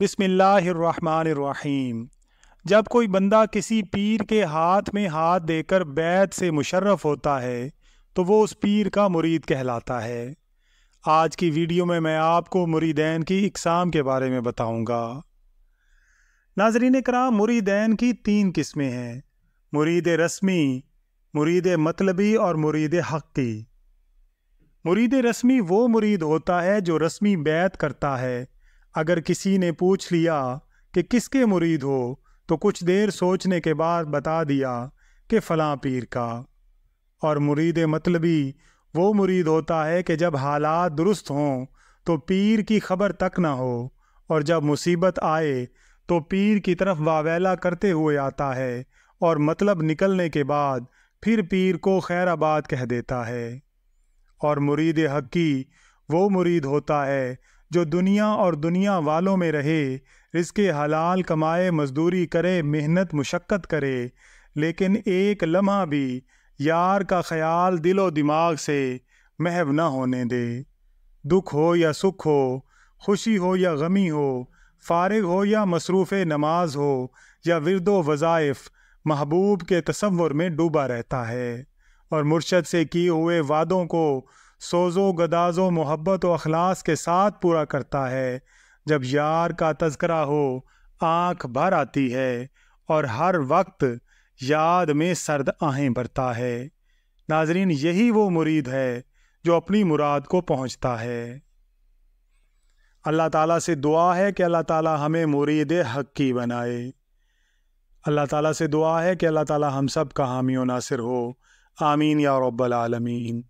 बिसमीम जब कोई बंदा किसी पीर के हाथ में हाथ देकर बैत से मुशर्रफ होता है तो वो उस पीर का मुरीद कहलाता है आज की वीडियो में मैं आपको मुरीदैन की इकसाम के बारे में बताऊंगा। नाजरीन कराम मुरीदैन की तीन किस्में हैं मुरीद रस्मी मुरीद मतलबी और मुरीद हक़ी मुरीद रस्मी वो मुरीद होता है जो रस्मी बैत करता है अगर किसी ने पूछ लिया कि किसके मुरीद हो तो कुछ देर सोचने के बाद बता दिया कि फ़लाँ पीर का और मुरीद मतलबी वो मुरीद होता है कि जब हालात दुरुस्त हों तो पीर की खबर तक ना हो और जब मुसीबत आए तो पीर की तरफ वावेला करते हुए आता है और मतलब निकलने के बाद फिर पीर को खैराबाद कह देता है और मुरीद हक़ी वो मुरीद होता है जो दुनिया और दुनिया वालों में रहे रिस्के हलाल कमाए मजदूरी करे मेहनत मुशक्क़त करे लेकिन एक लम्हा भी यार का ख्याल दिलो दिमाग से महव न होने दे दुख हो या सुख हो खुशी हो या गमी हो फारग हो या मसरूफ़ नमाज हो या विरदो वज़ाइफ़ महबूब के तस्वुर में डूबा रहता है और मुर्शद से किए हुए वादों को सोजो गदाजो मोहब्बत व अखलास के साथ पूरा करता है जब यार का तस्करा हो आँख भर आती है और हर वक्त याद में सर्द आहें भरता है नाजरीन यही वो मुरीद है जो अपनी मुराद को पहुँचता है अल्लाह ताला से दुआ है कि अल्लाह ताला हमें मुरीद हक़ी बनाए अल्लाह ताला से दुआ है कि अल्लाह ताला हम सब का हामी नासिर हो आमीन या रब्बल आलमीन